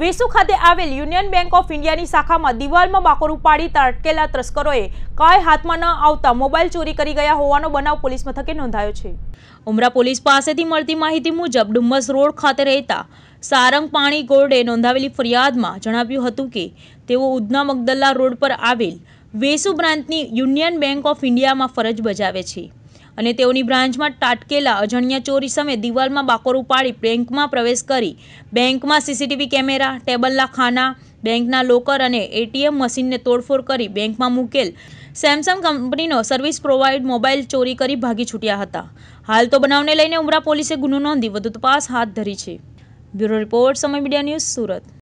વેસુ ખાતે આવેલ union bank of ઇન્ડિયાની શાખામાં દિવાલમાં બાકોર ઉપાડી તટકેલા તસ્કરોએ કાય હાથમાં ન આવતા મોબાઈલ ચોરી કરી ગયા હોવાનો બનાવ પોલીસ મથકે નોંધાયો છે ઉમરા પોલીસ પાસેથી મળતી માહિતી મુજબ ડુમ્મસ રોડ ખાતે રહેતા સારંગ પાણી ગોરડે નોંધાવેલી ફરિયાદમાં જણાવ્યું હતું કે તેઓ ઉધના મગદલ્લા રોડ પર આવેલ વેસુ બ્રાન્ચની યુનિયન બેંક ઓફ ઇન્ડિયામાં ફરજ બજાવે છે અને તેઓની બ્રાન્ચમાં ટાટકેલા અજાણ્યા ચોરી સામે દિવાલમાં બાકોર ઉપાડી બેંકમાં પ્રવેશ કરી બેંકમાં સીસીટીવી કેમેરા ટેબલના ખાના બેંકના લોકર અને એટીએમ મશીનને તોડફોડ કરી બેંકમાં મૂકેલ સેમસંગ કંપનીનો સર્વિસ પ્રોવાઈડ મોબાઈલ ચોરી કરી ભાગી છૂટ્યા હતા હાલ તો બનાવને લઈને ઉમરા પોલીસે ગુનો નોંધી વધુ તપાસ હાથ ધરી છે બ્યુરો રિપોર્ટ સમય મીડિયા ન્યૂઝ સુરત